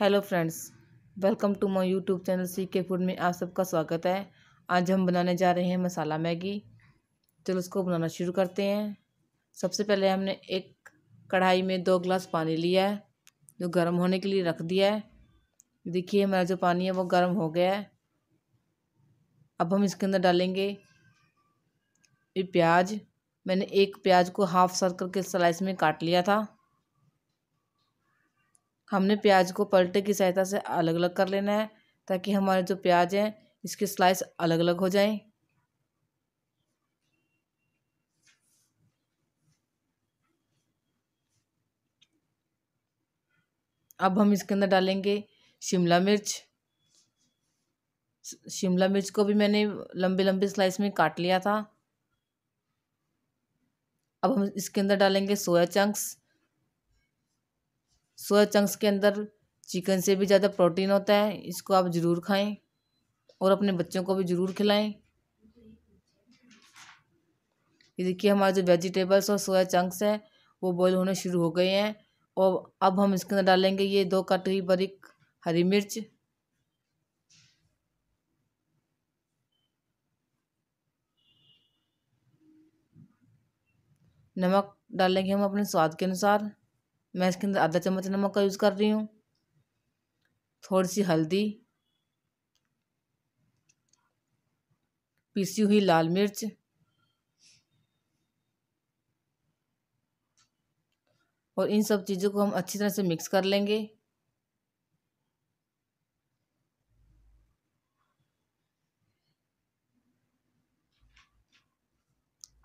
hello friends welcome to my YouTube channel C K food में आप सबका स्वागत है आज हम बनाने जा रहे हैं मसाला मैगी चलो उसको बनाना शुरू करते हैं सबसे पहले हमने एक कढ़ाई में दो गिलास पानी लिया है जो गर्म होने के लिए रख दिया है देखिए हमारा जो पानी है वो गर्म हो गया है अब हम इसके अंदर डालेंगे ये प्याज मैंने एक प्याज को हाफ सर्कल के स्लाइस में काट लिया था हमने प्याज को पलटे की सहायता से अलग अलग कर लेना है ताकि हमारे जो प्याज हैं इसके स्लाइस अलग अलग हो जाएं अब हम इसके अंदर डालेंगे शिमला मिर्च शिमला मिर्च को भी मैंने लंबे लंबे स्लाइस में काट लिया था अब हम इसके अंदर डालेंगे सोया चंक्स सोया चंक्स के अंदर चिकन से भी ज़्यादा प्रोटीन होता है इसको आप ज़रूर खाएं और अपने बच्चों को भी ज़रूर खिलाएं ये देखिए हमारे जो वेजिटेबल्स और सोया चंक्स हैं वो बॉयल होने शुरू हो गए हैं और अब हम इसके अंदर डालेंगे ये दो कट हुई बरीक हरी मिर्च नमक डालेंगे हम अपने स्वाद के अनुसार मैं इसके अंदर आधा चम्मच नमक का यूज़ कर रही हूँ थोड़ी सी हल्दी पीसी हुई लाल मिर्च और इन सब चीज़ों को हम अच्छी तरह से मिक्स कर लेंगे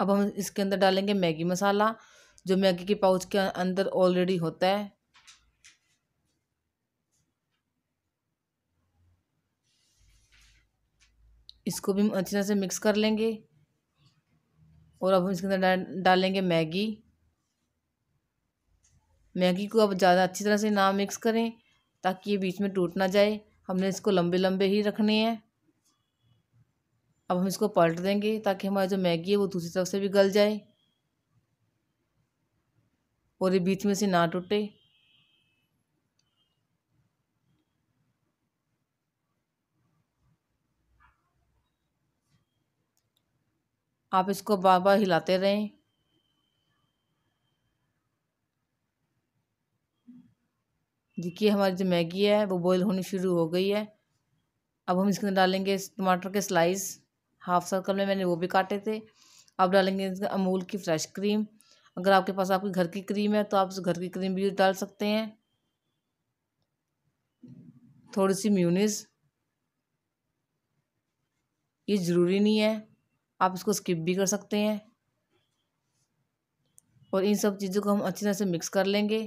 अब हम इसके अंदर डालेंगे मैगी मसाला जो मैगी के पाउच के अंदर ऑलरेडी होता है इसको भी हम अच्छी तरह से मिक्स कर लेंगे और अब हम इसके अंदर डालेंगे मैगी मैगी को अब ज़्यादा अच्छी तरह से ना मिक्स करें ताकि ये बीच में टूट ना जाए हमने इसको लंबे लंबे ही रखने हैं अब हम इसको पलट देंगे ताकि हमारी जो मैगी है वो दूसरी तरफ से भी गल जाए और ये बीच में से ना टूटे आप इसको बार बार हिलाते रहें देखिए हमारी जो मैगी है वो बॉईल होनी शुरू हो गई है अब हम इसके अंदर डालेंगे टमाटर के स्लाइस हाफ सर्कल में मैंने वो भी काटे थे अब डालेंगे अमूल की फ्रेश क्रीम अगर आपके पास आपकी घर की क्रीम है तो आप उस घर की क्रीम भी डाल सकते हैं थोड़ी सी म्यूनिस ये ज़रूरी नहीं है आप इसको स्किप भी कर सकते हैं और इन सब चीज़ों को हम अच्छी तरह से मिक्स कर लेंगे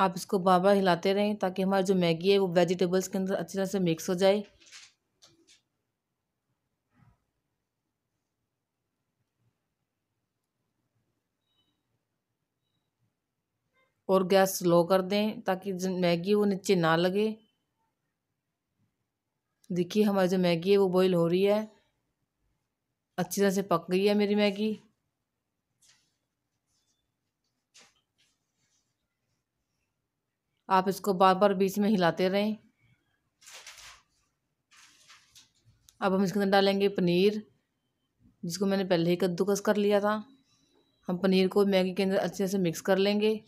आप इसको बार बार हिलाते रहें ताकि हमारी जो मैगी है वो वेजिटेबल्स के अंदर अच्छी तरह से मिक्स हो जाए और गैस स्लो कर दें ताकि मैगी वो नीचे ना लगे देखिए हमारी जो मैगी है वो बॉईल हो रही है अच्छी तरह से पक गई है मेरी मैगी आप इसको बार बार बीच में हिलाते रहें अब हम इसके अंदर डालेंगे पनीर जिसको मैंने पहले ही कद्दूकस कर लिया था हम पनीर को मैगी के अंदर अच्छे से मिक्स कर लेंगे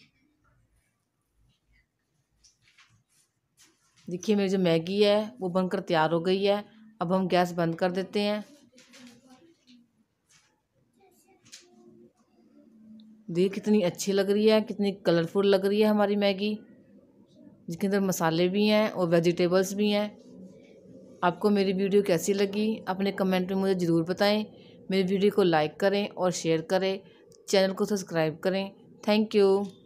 देखिए मेरी जो मैगी है वो बनकर तैयार हो गई है अब हम गैस बंद कर देते हैं देखिए कितनी अच्छी लग रही है कितनी कलरफुल लग रही है हमारी मैगी जिसके अंदर मसाले भी हैं और वेजिटेबल्स भी हैं आपको मेरी वीडियो कैसी लगी अपने कमेंट में मुझे ज़रूर बताएं मेरी वीडियो को लाइक करें और शेयर करें चैनल को सब्सक्राइब करें थैंक यू